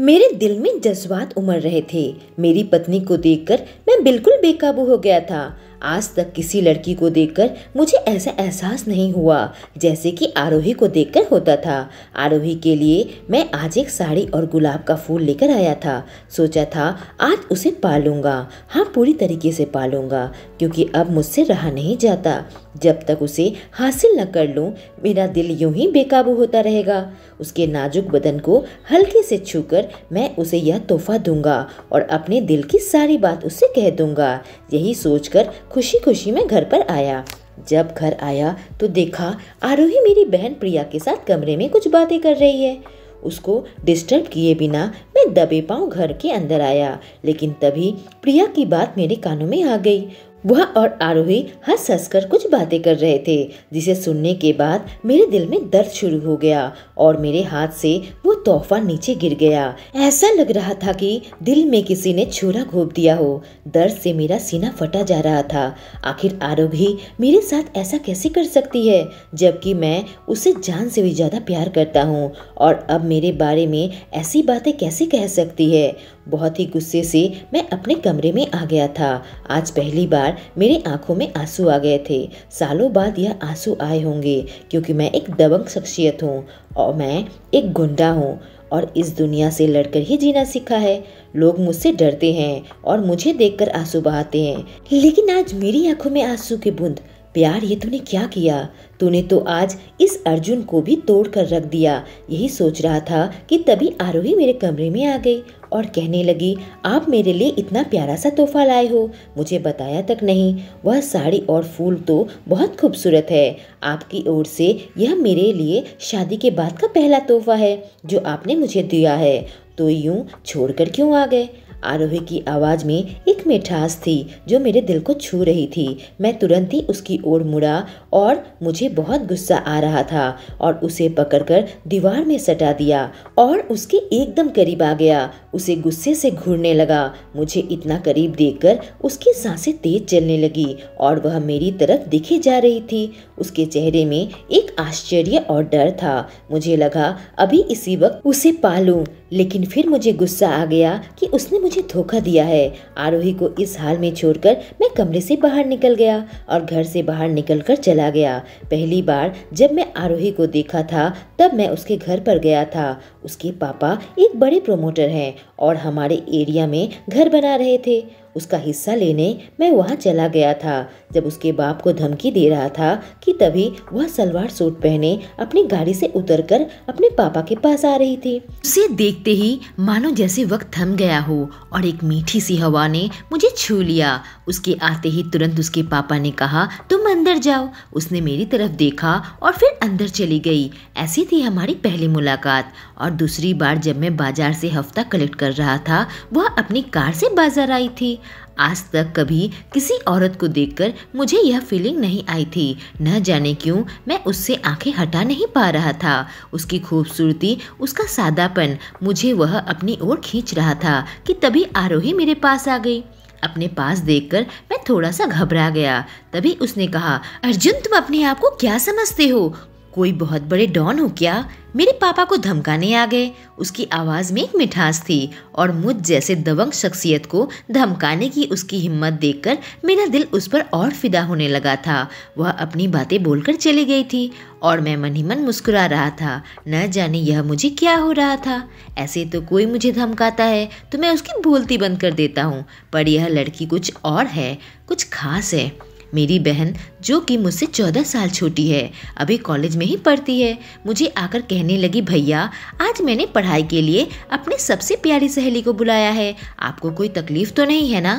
मेरे दिल में जज्बात उमड़ रहे थे मेरी पत्नी को देखकर मैं बिल्कुल बेकाबू हो गया था आज तक किसी लड़की को देखकर मुझे ऐसा एहसास नहीं हुआ जैसे कि आरोही को देखकर होता था आरोही के लिए मैं आज एक साड़ी और गुलाब का फूल लेकर आया था सोचा था आज उसे पालूंगा हाँ पूरी तरीके से पालूंगा क्योंकि अब मुझसे रहा नहीं जाता जब तक उसे हासिल न कर लूँ मेरा दिल यूं ही बेकाबू होता रहेगा उसके नाजुक बदन को हल्के से छूकर मैं उसे यह तोहफा दूंगा और अपने दिल की सारी बात उससे कह दूंगा यही सोचकर खुशी खुशी मैं घर पर आया जब घर आया तो देखा आरोही मेरी बहन प्रिया के साथ कमरे में कुछ बातें कर रही है उसको डिस्टर्ब किए बिना मैं दबे पाँव घर के अंदर आया लेकिन तभी प्रिया की बात मेरे कानों में आ गई वह और आरोही हंस कर कुछ बातें कर रहे थे जिसे सुनने के बाद मेरे दिल में दर्द शुरू हो गया और मेरे हाथ से वो तोहफा नीचे गिर गया ऐसा लग रहा था कि दिल में किसी ने छुरा घोप दिया हो दर्द से मेरा सीना फटा जा रहा था आखिर आरोही मेरे साथ ऐसा कैसे कर सकती है जबकि मैं उसे जान से भी ज़्यादा प्यार करता हूँ और अब मेरे बारे में ऐसी बातें कैसे कह सकती है बहुत ही गुस्से से मैं अपने कमरे में आ गया था आज पहली बार मेरी आंखों में आंसू आ गए थे सालों बाद यह आंसू आए होंगे क्योंकि मैं एक दबंग शख्सियत हूँ और मैं एक गुंडा हूँ और इस दुनिया से लड़कर ही जीना सीखा है लोग मुझसे डरते हैं और मुझे देखकर आंसू बहाते हैं लेकिन आज मेरी आंखों में आंसू की बूंद प्यार ये तूने क्या किया तूने तो आज इस अर्जुन को भी तोड़ कर रख दिया यही सोच रहा था कि तभी आरोही मेरे कमरे में आ गई और कहने लगी आप मेरे लिए इतना प्यारा सा तोहफा लाए हो मुझे बताया तक नहीं वह साड़ी और फूल तो बहुत खूबसूरत है आपकी ओर से यह मेरे लिए शादी के बाद का पहला तोहफा है जो आपने मुझे दिया है तो यूँ छोड़कर क्यों आ गए आरोही की आवाज़ में एक मिठास थी जो मेरे दिल को छू रही थी मैं तुरंत ही उसकी ओर मुड़ा और मुझे बहुत गुस्सा आ रहा था और उसे पकड़कर दीवार में सटा दिया और उसके एकदम करीब आ गया उसे गुस्से से घूरने लगा मुझे इतना करीब देखकर उसकी सांसें तेज चलने लगी और वह मेरी तरफ दिखी जा रही थी उसके चेहरे में एक आश्चर्य और डर था मुझे लगा अभी इसी वक्त उसे पालू लेकिन फिर मुझे गुस्सा आ गया कि उसने मुझे धोखा दिया है आरोही को इस हाल में छोड़कर मैं कमरे से बाहर निकल गया और घर से बाहर निकलकर चला गया पहली बार जब मैं आरोही को देखा था तब मैं उसके घर पर गया था उसके पापा एक बड़े प्रोमोटर हैं और हमारे एरिया में घर बना रहे थे उसका हिस्सा लेने मैं वहाँ चला गया था जब उसके बाप को धमकी दे रहा था कि तभी वह सलवार सूट पहने अपनी गाड़ी से उतरकर अपने पापा के पास आ रही थी उसे देखते ही मानो जैसे वक्त थम गया हो और एक मीठी सी हवा ने मुझे छू लिया उसके आते ही तुरंत उसके पापा ने कहा तुम अंदर जाओ उसने मेरी तरफ देखा और फिर अंदर चली गई ऐसी थी हमारी पहली मुलाकात और दूसरी बार जब मैं बाजार से हफ्ता कलेक्ट कर रहा था वह अपनी कार से बाजार आई थी आज तक कभी किसी औरत को देखकर मुझे यह फीलिंग नहीं आई थी न जाने क्यों मैं उससे आंखें हटा नहीं पा रहा था उसकी खूबसूरती उसका सादापन मुझे वह अपनी ओर खींच रहा था कि तभी आरोही मेरे पास आ गई अपने पास देखकर मैं थोड़ा सा घबरा गया तभी उसने कहा अर्जुन तुम अपने आप को क्या समझते हो कोई बहुत बड़े डॉन हो क्या मेरे पापा को धमकाने आ गए उसकी आवाज़ में एक मिठास थी और मुझ जैसे दबंग शख्सियत को धमकाने की उसकी हिम्मत देखकर मेरा दिल उस पर और फिदा होने लगा था वह अपनी बातें बोलकर चली गई थी और मैं मन ही मन मुस्कुरा रहा था न जाने यह मुझे क्या हो रहा था ऐसे तो कोई मुझे धमकाता है तो मैं उसकी बोलती बंद कर देता हूँ पर यह लड़की कुछ और है कुछ खास है मेरी बहन जो कि मुझसे चौदह साल छोटी है अभी कॉलेज में ही पढ़ती है मुझे आकर कहने लगी भैया आज मैंने पढ़ाई के लिए अपने सबसे प्यारी सहेली को बुलाया है आपको कोई तकलीफ तो नहीं है ना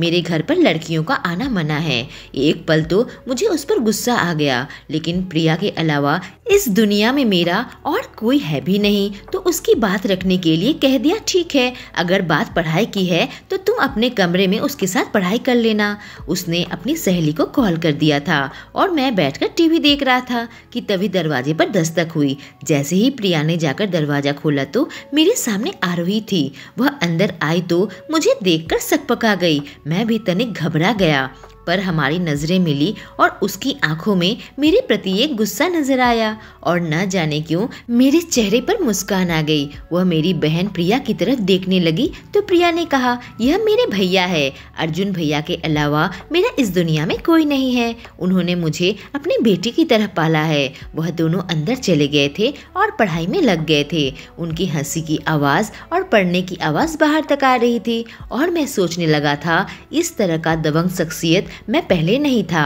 मेरे घर पर लड़कियों का आना मना है एक पल तो मुझे उस पर गुस्सा आ गया लेकिन प्रिया के अलावा इस दुनिया में मेरा और कोई है भी नहीं तो उसकी बात रखने के लिए कह दिया ठीक है अगर बात पढ़ाई की है तो तुम अपने कमरे में उसके साथ पढ़ाई कर लेना उसने अपनी सहेली को कॉल कर दिया था और मैं बैठकर टीवी देख रहा था कि तभी दरवाजे पर दस्तक हुई जैसे ही प्रिया ने जाकर दरवाजा खोला तो मेरे सामने आरोही थी वह अंदर आई तो मुझे देख सकपका गई मैं भी तनिक घबरा गया पर हमारी नज़रें मिली और उसकी आंखों में मेरे प्रति एक गुस्सा नज़र आया और न जाने क्यों मेरे चेहरे पर मुस्कान आ गई वह मेरी बहन प्रिया की तरफ देखने लगी तो प्रिया ने कहा यह मेरे भैया है अर्जुन भैया के अलावा मेरा इस दुनिया में कोई नहीं है उन्होंने मुझे अपनी बेटी की तरह पाला है वह दोनों अंदर चले गए थे और पढ़ाई में लग गए थे उनकी हंसी की आवाज़ और पढ़ने की आवाज़ बाहर तक आ रही थी और मैं सोचने लगा था इस तरह का दबंग शख्सियत मैं पहले नहीं था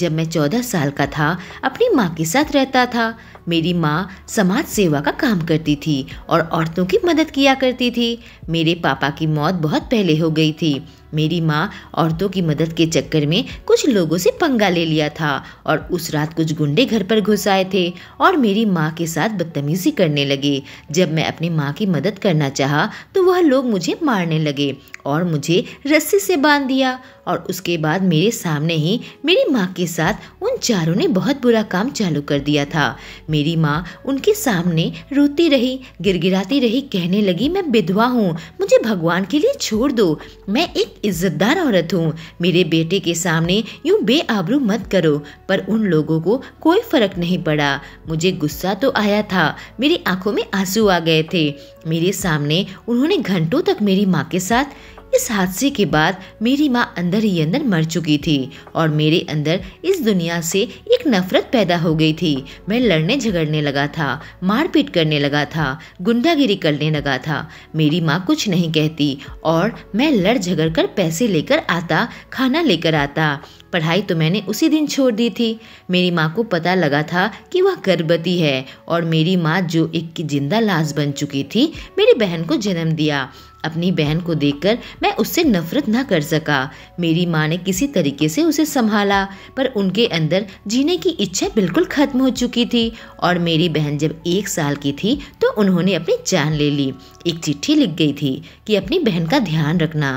जब मैं चौदह साल का था अपनी माँ के साथ रहता था मेरी माँ समाज सेवा का काम करती थी और औरतों की मदद किया करती थी मेरे पापा की मौत बहुत पहले हो गई थी मेरी माँ औरतों की मदद के चक्कर में कुछ लोगों से पंगा ले लिया था और उस रात कुछ गुंडे घर पर घुस आए थे और मेरी माँ के साथ बदतमीजी करने लगे जब मैं अपनी माँ की मदद करना चाहा तो वह लोग मुझे मारने लगे और मुझे रस्सी से बांध दिया और उसके बाद मेरे सामने ही मेरी माँ के साथ उन चारों ने बहुत बुरा काम चालू कर दिया था मेरी माँ उनके सामने रोती रही गिरगिराती रही कहने लगी मैं विधवा हूँ मुझे भगवान के लिए छोड़ दो मैं एक इज्जतदार औरत हूँ मेरे बेटे के सामने यूं बेआबरू मत करो पर उन लोगों को कोई फर्क नहीं पड़ा मुझे गुस्सा तो आया था मेरी आंखों में आंसू आ गए थे मेरे सामने उन्होंने घंटों तक मेरी माँ के साथ इस हादसे के बाद मेरी माँ अंदर ही अंदर मर चुकी थी और मेरे अंदर इस दुनिया से एक नफरत पैदा हो गई थी मैं लड़ने झगड़ने लगा था मारपीट करने लगा था गुंडागिरी करने लगा था मेरी माँ कुछ नहीं कहती और मैं लड़ झगड़ कर पैसे लेकर आता खाना लेकर आता पढ़ाई तो मैंने उसी दिन छोड़ दी थी मेरी माँ को पता लगा था कि वह गर्भवती है और मेरी माँ जो एक जिंदा लाश बन चुकी थी मेरी बहन को जन्म दिया अपनी बहन को देखकर मैं उससे नफरत ना कर सका मेरी माँ ने किसी तरीके से उसे संभाला पर उनके अंदर जीने की इच्छा बिल्कुल खत्म हो चुकी थी और मेरी बहन जब एक साल की थी तो उन्होंने अपनी जान ले ली एक चिट्ठी लिख गई थी कि अपनी बहन का ध्यान रखना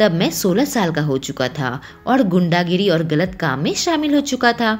तब मैं 16 साल का हो चुका था और गुंडागिरी और गलत काम में शामिल हो चुका था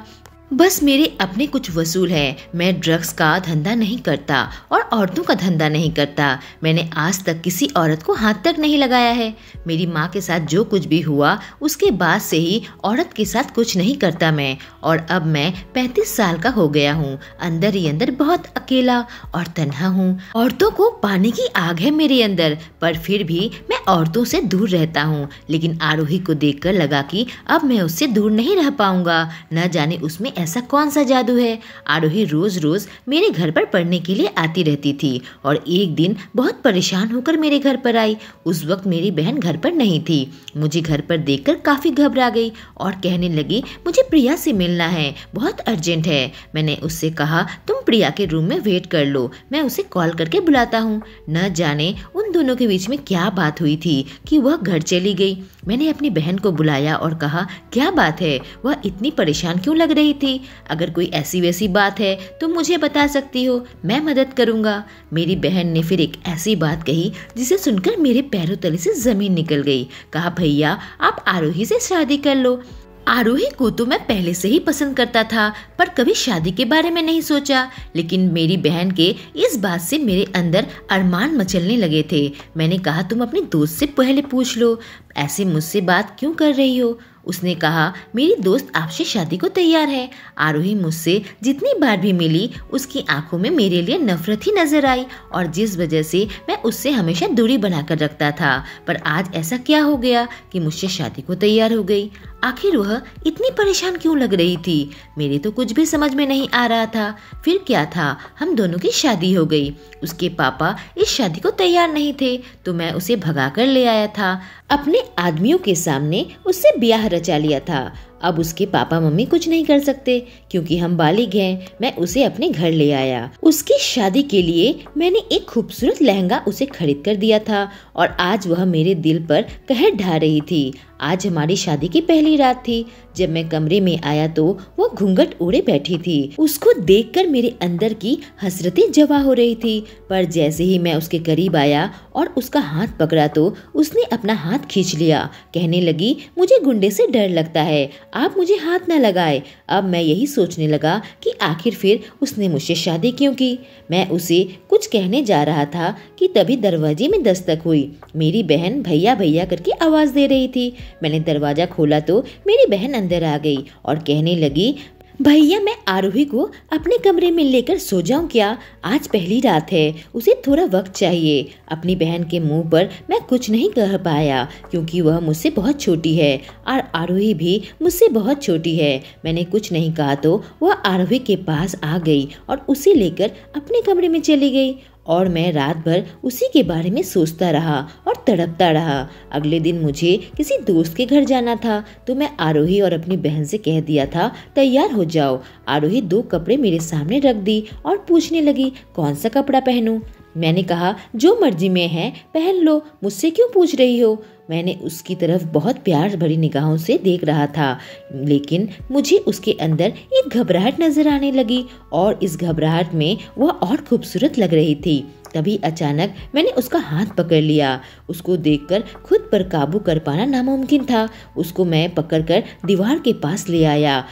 बस मेरे अपने कुछ वसूल है मैं ड्रग्स का धंधा नहीं करता और औरतों का धंधा नहीं करता मैंने आज तक किसी औरत को हाथ तक नहीं लगाया है मेरी माँ के साथ जो कुछ भी हुआ उसके बाद से ही औरत के साथ कुछ नहीं करता मैं और अब मैं पैंतीस साल का हो गया हूँ अंदर ही अंदर बहुत अकेला और तन्हा हूँ औरतों को पाने की आग है मेरे अंदर पर फिर भी मैं औरतों से दूर रहता हूँ लेकिन आरोही को देख लगा कि अब मैं उससे दूर नहीं रह पाऊंगा न जाने उसमें ऐसा कौन सा जादू है आरोही रोज़ रोज़ मेरे घर पर पढ़ने के लिए आती रहती थी और एक दिन बहुत परेशान होकर मेरे घर पर आई उस वक्त मेरी बहन घर पर नहीं थी मुझे घर पर देखकर काफ़ी घबरा गई और कहने लगी मुझे प्रिया से मिलना है बहुत अर्जेंट है मैंने उससे कहा तुम प्रिया के रूम में वेट कर लो मैं उसे कॉल करके बुलाता हूँ न जाने उन दोनों के बीच में क्या बात हुई थी कि वह घर चली गई मैंने अपनी बहन को बुलाया और कहा क्या बात है वह इतनी परेशान क्यों लग रही थी थी अगर कोई ऐसी वैसी बात है तो मुझे बता सकती हो मैं मदद करूँगा मेरी बहन ने फिर एक ऐसी बात कही जिसे सुनकर मेरे पैरों तले से ज़मीन निकल गई कहा भैया आप आरोही से शादी कर लो आरोही को तो मैं पहले से ही पसंद करता था पर कभी शादी के बारे में नहीं सोचा लेकिन मेरी बहन के इस बात से मेरे अंदर अरमान मचलने लगे थे मैंने कहा तुम अपने दोस्त से पहले पूछ लो ऐसे मुझसे बात क्यों कर रही हो उसने कहा मेरी दोस्त आपसे शादी को तैयार है आरोही मुझसे जितनी बार भी मिली उसकी आंखों में मेरे लिए नफरत ही नजर आई और जिस वजह से मैं उससे हमेशा दूरी बनाकर रखता था पर आज ऐसा क्या हो गया कि मुझसे शादी को तैयार हो गई आखिर वह इतनी परेशान क्यों लग रही थी मेरे तो कुछ भी समझ में नहीं आ रहा था फिर क्या था हम दोनों की शादी हो गई उसके पापा इस शादी को तैयार नहीं थे तो मैं उसे भगा कर ले आया था अपने आदमियों के सामने उससे ब्याह रचा लिया था अब उसके पापा मम्मी कुछ नहीं कर सकते क्योंकि हम बालिग हैं मैं उसे अपने घर ले आया उसकी शादी के लिए मैंने एक खूबसूरत लहंगा उसे खरीद कर दिया था और आज वह मेरे दिल पर कहर ढा रही थी आज हमारी शादी की पहली रात थी जब मैं कमरे में आया तो वो घूंघट उड़े बैठी थी उसको देखकर मेरे अंदर की हसरतें जवा हो रही थी पर जैसे ही मैं उसके करीब आया और उसका हाथ पकड़ा तो उसने अपना हाथ खींच लिया कहने लगी मुझे गुंडे से डर लगता है आप मुझे हाथ न लगाए अब मैं यही सोचने लगा कि आखिर फिर उसने मुझसे शादी क्यों की मैं उसे कुछ कहने जा रहा था कि तभी दरवाजे में दस्तक हुई मेरी बहन भैया भैया करके आवाज़ दे रही थी मैंने दरवाज़ा खोला तो मेरी बहन अंदर आ गई और कहने लगी भैया मैं आरोही को अपने कमरे में लेकर सो जाऊं क्या आज पहली रात है उसे थोड़ा वक्त चाहिए अपनी बहन के मुंह पर मैं कुछ नहीं कह पाया क्योंकि वह मुझसे बहुत छोटी है और आरोही भी मुझसे बहुत छोटी है मैंने कुछ नहीं कहा तो वह आरोही के पास आ गई और उसे लेकर अपने कमरे में चली गई और मैं रात भर उसी के बारे में सोचता रहा और तड़पता रहा अगले दिन मुझे किसी दोस्त के घर जाना था तो मैं आरोही और अपनी बहन से कह दिया था तैयार हो जाओ आरोही दो कपड़े मेरे सामने रख दी और पूछने लगी कौन सा कपड़ा पहनूं मैंने कहा जो मर्जी में है पहन लो मुझसे क्यों पूछ रही हो मैंने उसकी तरफ बहुत प्यार भरी निगाहों से देख रहा था लेकिन मुझे उसके अंदर एक घबराहट नज़र आने लगी और इस घबराहट में वह और खूबसूरत लग रही थी तभी अचानक मैंने उसका हाथ पकड़ लिया उसको देखकर खुद पर काबू कर पाना नामुमकिन था उसको मैं पकड़कर दीवार के पास ले आया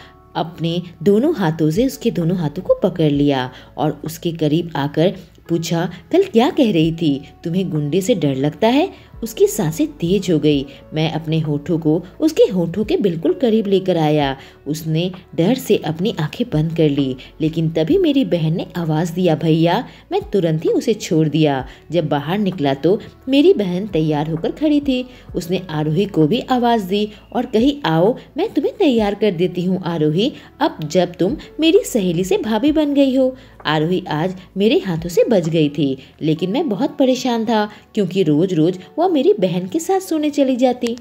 अपने दोनों हाथों से उसके दोनों हाथों को पकड़ लिया और उसके करीब आकर पूछा कल क्या कह रही थी तुम्हें गुंडे से डर लगता है उसकी सांसें तेज हो गई मैं अपने होठों को उसके होठों के बिल्कुल करीब लेकर आया उसने डर से अपनी आंखें बंद कर ली लेकिन तभी मेरी बहन ने आवाज़ दिया भैया मैं तुरंत ही उसे छोड़ दिया जब बाहर निकला तो मेरी बहन तैयार होकर खड़ी थी उसने आरोही को भी आवाज़ दी और कही आओ मैं तुम्हें तैयार कर देती हूँ आरोही अब जब तुम मेरी सहेली से भाभी बन गई हो आरोही आज मेरे हाथों से बच गई थी लेकिन मैं बहुत परेशान था क्योंकि रोज़ रोज़ वह मेरी बहन के साथ सोने चली जाती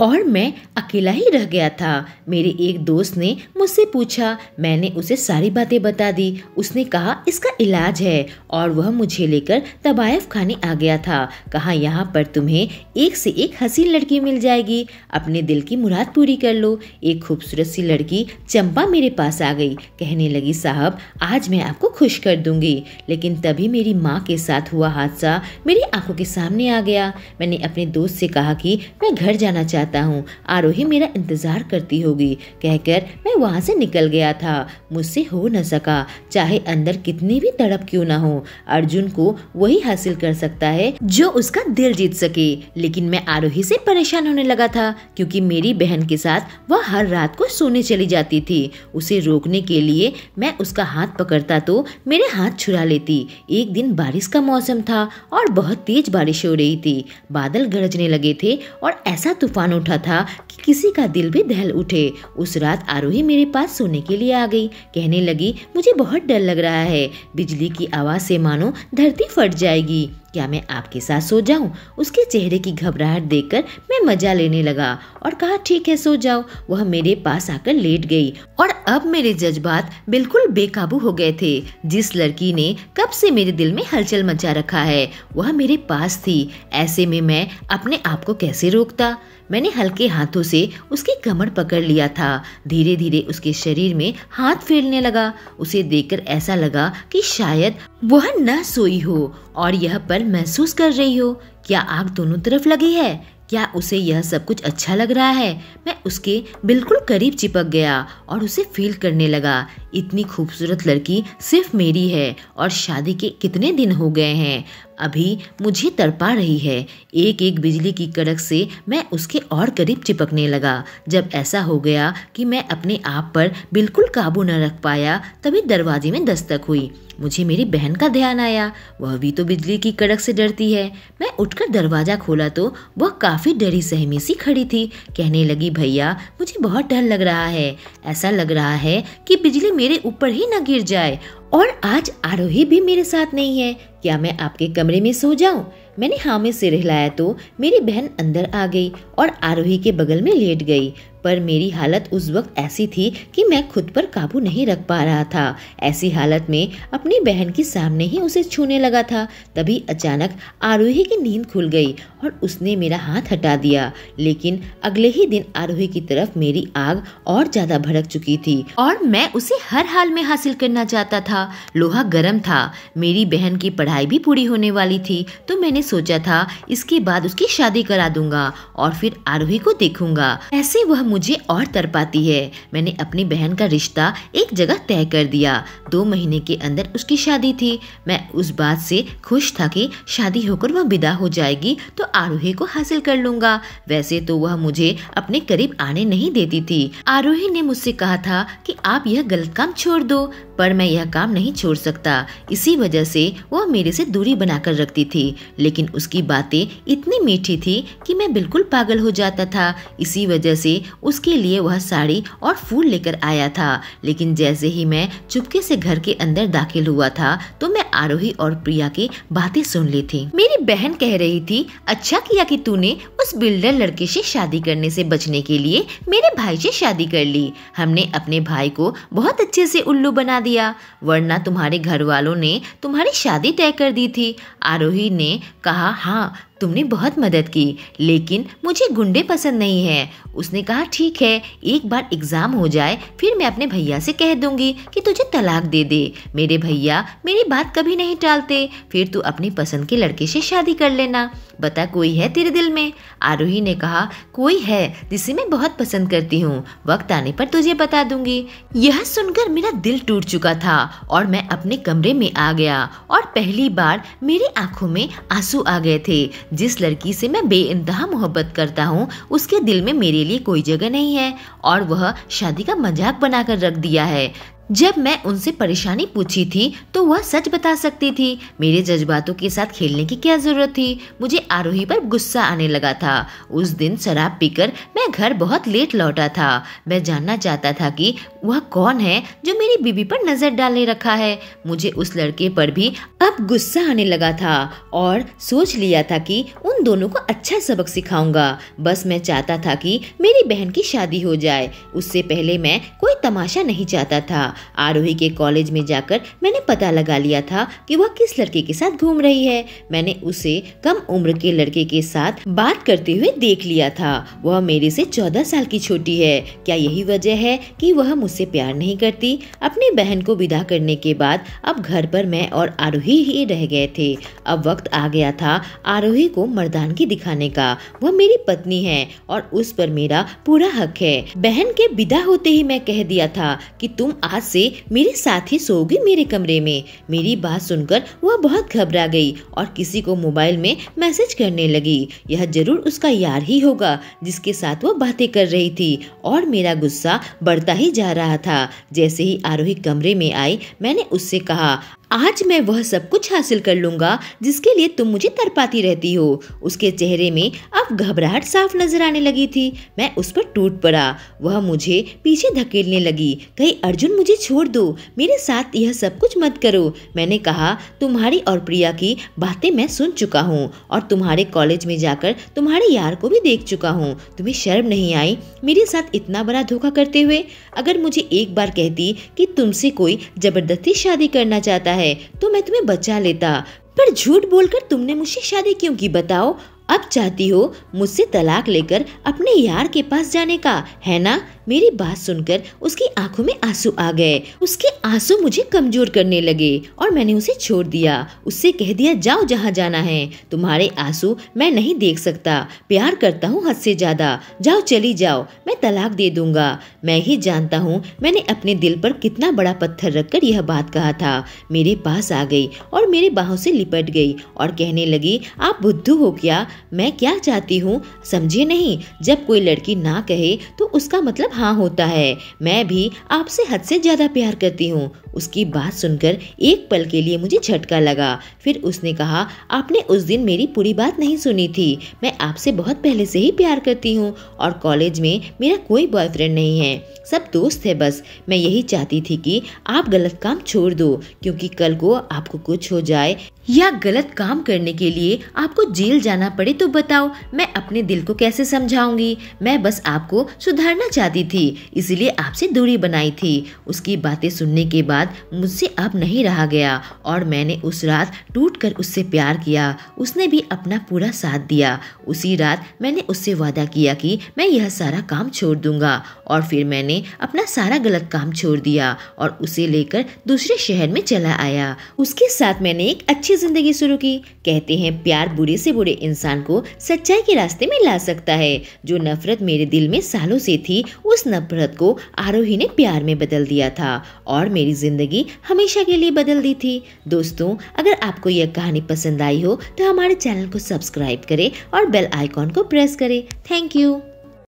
और मैं अकेला ही रह गया था मेरे एक दोस्त ने मुझसे पूछा मैंने उसे सारी बातें बता दी उसने कहा इसका इलाज है और वह मुझे लेकर तबायफ खाने आ गया था कहा यहाँ पर तुम्हें एक से एक हसीन लड़की मिल जाएगी अपने दिल की मुराद पूरी कर लो एक खूबसूरत सी लड़की चंपा मेरे पास आ गई कहने लगी साहब आज मैं आपको खुश कर दूंगी लेकिन तभी मेरी माँ के साथ हुआ हादसा मेरी आंखों के सामने आ गया मैंने अपने दोस्त से कहा कि मैं घर जाना चाह जाता हूँ आरोही मेरा इंतज़ार करती होगी कहकर मैं वहाँ से निकल गया था मुझसे हो न सका चाहे अंदर कितनी भी तड़प क्यों ना हो अर्जुन को वही हासिल कर सकता है जो उसका दिल जीत सके लेकिन मैं आरोही से परेशान होने लगा था क्योंकि मेरी बहन के साथ वह हर रात को सोने चली जाती थी उसे रोकने के लिए मैं उसका हाथ पकड़ता तो मेरे हाथ छुड़ा लेती एक दिन बारिश का मौसम था और बहुत तेज बारिश हो रही थी बादल गरजने लगे थे और ऐसा तूफान पहचान उठा था कि किसी का दिल भी दहल उठे उस रात आरोही मेरे पास सोने के लिए आ गई कहने लगी मुझे बहुत डर लग रहा है बिजली की आवाज़ से मानो धरती फट जाएगी क्या मैं आपके साथ सो जाऊं? उसके चेहरे की घबराहट देखकर मैं मजा लेने लगा और कहा ठीक है सो जाओ वह मेरे पास आकर लेट गई और अब मेरे जज्बात बिल्कुल बेकाबू हो गए थे जिस लड़की ने कब से मेरे दिल में हलचल मचा रखा है वह मेरे पास थी ऐसे में मैं अपने आप को कैसे रोकता मैंने हल्के हाथों से उसकी कमर पकड़ लिया था धीरे धीरे उसके शरीर में हाथ फेरने लगा उसे देखकर ऐसा लगा कि शायद वह न सोई हो और यह पल महसूस कर रही हो क्या आग दोनों तरफ लगी है क्या उसे यह सब कुछ अच्छा लग रहा है मैं उसके बिल्कुल करीब चिपक गया और उसे फील करने लगा इतनी खूबसूरत लड़की सिर्फ मेरी है और शादी के कितने दिन हो गए हैं अभी मुझे तड़पा रही है एक एक बिजली की कड़क से मैं उसके और करीब चिपकने लगा जब ऐसा हो गया कि मैं अपने आप पर बिल्कुल काबू न रख पाया तभी दरवाजे में दस्तक हुई मुझे मेरी बहन का ध्यान आया वह भी तो बिजली की कड़क से डरती है मैं उठकर दरवाज़ा खोला तो वह काफ़ी डरी सहमी सी खड़ी थी कहने लगी भैया मुझे बहुत डर लग रहा है ऐसा लग रहा है कि बिजली मेरे ऊपर ही ना गिर जाए और आज आरोही भी मेरे साथ नहीं है क्या मैं आपके कमरे में सो जाऊं? मैंने हाँ में सिर हिलाया तो मेरी बहन अंदर आ गई और आरोही के बगल में लेट गई पर मेरी हालत उस वक्त ऐसी थी कि मैं खुद पर काबू नहीं रख पा रहा था ऐसी हालत में अपनी बहन के सामने ही उसे छूने लगा था तभी अचानक आरोही की नींद खुल गई और उसने मेरा हाथ हटा दिया लेकिन अगले ही दिन आरोही की तरफ मेरी आग और ज़्यादा भड़क चुकी थी और मैं उसे हर हाल में हासिल करना चाहता था लोहा गर्म था मेरी बहन की पढ़ाई भी पूरी होने वाली थी तो मैंने सोचा था इसके बाद उसकी शादी करा दूंगा और फिर आरोही को देखूंगा ऐसे वह मुझे और तरपाती है मैंने अपनी बहन का रिश्ता एक जगह तय कर दिया दो महीने के अंदर उसकी शादी थी मैं उस बात से खुश था कि शादी होकर वह विदा हो जाएगी तो आरोही को हासिल कर लूंगा वैसे तो वह मुझे अपने करीब आने नहीं देती थी आरोही ने मुझसे कहा था कि आप यह गलत काम छोड़ दो पर मैं यह काम नहीं छोड़ सकता इसी वजह से वह मेरे से दूरी बनाकर रखती थी लेकिन उसकी बातें इतनी मीठी थी कि मैं बिल्कुल पागल हो जाता था इसी वजह से उसके लिए वह साड़ी और फूल लेकर आया था लेकिन जैसे ही मैं चुपके से घर के अंदर दाखिल हुआ था तो मैं आरोही और प्रिया की बातें सुन ली थी मेरी बहन कह रही थी अच्छा किया कि तूने उस बिल्डर लड़के से शादी करने से बचने के लिए मेरे भाई से शादी कर ली हमने अपने भाई को बहुत अच्छे से उल्लू बना दिया वरना तुम्हारे घर वालों ने तुम्हारी शादी तय कर दी थी आरोही ने कहा हाँ तुमने बहुत मदद की लेकिन मुझे गुंडे पसंद नहीं है उसने कहा ठीक है एक बार एग्ज़ाम हो जाए फिर मैं अपने भैया से कह दूंगी कि तुझे तलाक दे दे मेरे भैया मेरी बात कभी नहीं टालते फिर तू अपनी पसंद के लड़के से शादी कर लेना बता कोई है तेरे दिल में आरोही ने कहा कोई है जिसे मैं बहुत पसंद करती हूँ वक्त आने पर तुझे बता दूंगी यह सुनकर मेरा दिल टूट चुका था और मैं अपने कमरे में आ गया और पहली बार मेरी आंखों में आंसू आ गए थे जिस लड़की से मैं बेइंतहा मोहब्बत करता हूँ उसके दिल में मेरे लिए कोई जगह नहीं है और वह शादी का मजाक बनाकर रख दिया है जब मैं उनसे परेशानी पूछी थी तो वह सच बता सकती थी मेरे जज्बातों के साथ खेलने की क्या ज़रूरत थी मुझे आरोही पर गुस्सा आने लगा था उस दिन शराब पीकर मैं घर बहुत लेट लौटा था मैं जानना चाहता था कि वह कौन है जो मेरी बीबी पर नज़र डालने रखा है मुझे उस लड़के पर भी अब गुस्सा आने लगा था और सोच लिया था कि उन दोनों को अच्छा सबक सिखाऊंगा बस मैं चाहता था कि मेरी बहन की शादी हो जाए उससे पहले मैं कोई तमाशा नहीं चाहता था आरोही के कॉलेज में जाकर मैंने पता लगा लिया था कि वह किस लड़के के साथ घूम रही है मैंने उसे कम उम्र के लड़के के साथ बात करते हुए देख लिया था वह मेरे से चौदह साल की छोटी है क्या यही वजह है कि वह मुझसे प्यार नहीं करती अपनी बहन को विदा करने के बाद अब घर पर मैं और आरोही ही रह गए थे अब वक्त आ गया था आरोही को मर्दानगी दिखाने का वह मेरी पत्नी है और उस पर मेरा पूरा हक है बहन के विदा होते ही मैं कह दिया था कि तुम आज से मेरे साथ ही सोगी मेरे कमरे में मेरी बात सुनकर वह बहुत घबरा गई और किसी को मोबाइल में मैसेज करने लगी यह जरूर उसका यार ही होगा जिसके साथ वह बातें कर रही थी और मेरा गुस्सा बढ़ता ही जा रहा था जैसे ही आरोही कमरे में आई मैंने उससे कहा आज मैं वह सब कुछ हासिल कर लूँगा जिसके लिए तुम मुझे तरपाती रहती हो उसके चेहरे में अब घबराहट साफ नजर आने लगी थी मैं उस पर टूट पड़ा वह मुझे पीछे धकेलने लगी कहीं अर्जुन मुझे छोड़ दो मेरे साथ यह सब कुछ मत करो मैंने कहा तुम्हारी और प्रिया की बातें मैं सुन चुका हूँ और तुम्हारे कॉलेज में जाकर तुम्हारे यार को भी देख चुका हूँ तुम्हें शर्म नहीं आई मेरे साथ इतना बड़ा धोखा करते हुए अगर मुझे एक बार कहती कि तुमसे कोई ज़बरदस्ती शादी करना चाहता है है तो मैं तुम्हें बचा लेता पर झूठ बोलकर तुमने मुझसे शादी क्यों की बताओ अब चाहती हो मुझसे तलाक लेकर अपने यार के पास जाने का है ना मेरी बात सुनकर उसकी आंखों में आंसू आ गए उसके आंसू मुझे कमजोर करने लगे और मैंने उसे छोड़ दिया उससे कह दिया जाओ जहाँ जाना है तुम्हारे आंसू मैं नहीं देख सकता प्यार करता हूँ हद से ज्यादा जाओ चली जाओ मैं तलाक दे दूंगा मैं ही जानता हूँ मैंने अपने दिल पर कितना बड़ा पत्थर रखकर यह बात कहा था मेरे पास आ गई और मेरे बाहों से लिपट गई और कहने लगी आप बुद्धू हो क्या मैं क्या चाहती हूँ समझे नहीं जब कोई लड़की ना कहे तो उसका मतलब हाँ होता है मैं भी आपसे हद से ज़्यादा प्यार करती हूँ उसकी बात सुनकर एक पल के लिए मुझे झटका लगा फिर उसने कहा आपने उस दिन मेरी पूरी बात नहीं सुनी थी मैं आपसे बहुत पहले से ही प्यार करती हूँ और कॉलेज में मेरा कोई बॉयफ्रेंड नहीं है सब दोस्त है बस मैं यही चाहती थी कि आप गलत काम छोड़ दो क्योंकि कल को आपको कुछ हो जाए या गलत काम करने के लिए आपको जेल जाना पड़े तो बताओ मैं अपने दिल को कैसे समझाऊंगी मैं बस आपको सुधारना चाहती थी इसलिए आपसे दूरी बनाई थी उसकी बातें सुनने के बाद बाद मुझसे अब नहीं रहा गया और मैंने उस रात टूट कर उससे प्यार किया उसने भी अपना पूरा साथ दिया उसी रात मैंने उससे वादा किया कि मैं यह सारा काम छोड़ दूंगा और फिर मैंने अपना सारा गलत काम छोड़ दिया और उसे लेकर दूसरे शहर में चला आया उसके साथ मैंने एक अच्छी ज़िंदगी शुरू की कहते हैं प्यार बुरे से बुरे इंसान को सच्चाई के रास्ते में ला सकता है जो नफरत मेरे दिल में सालों से थी उस नफरत को आरोही ने प्यार में बदल दिया था और मेरी जिंदगी ज़िंदगी हमेशा के लिए बदल दी थी दोस्तों अगर आपको यह कहानी पसंद आई हो तो हमारे चैनल को सब्सक्राइब करें और बेल आइकॉन को प्रेस करें थैंक यू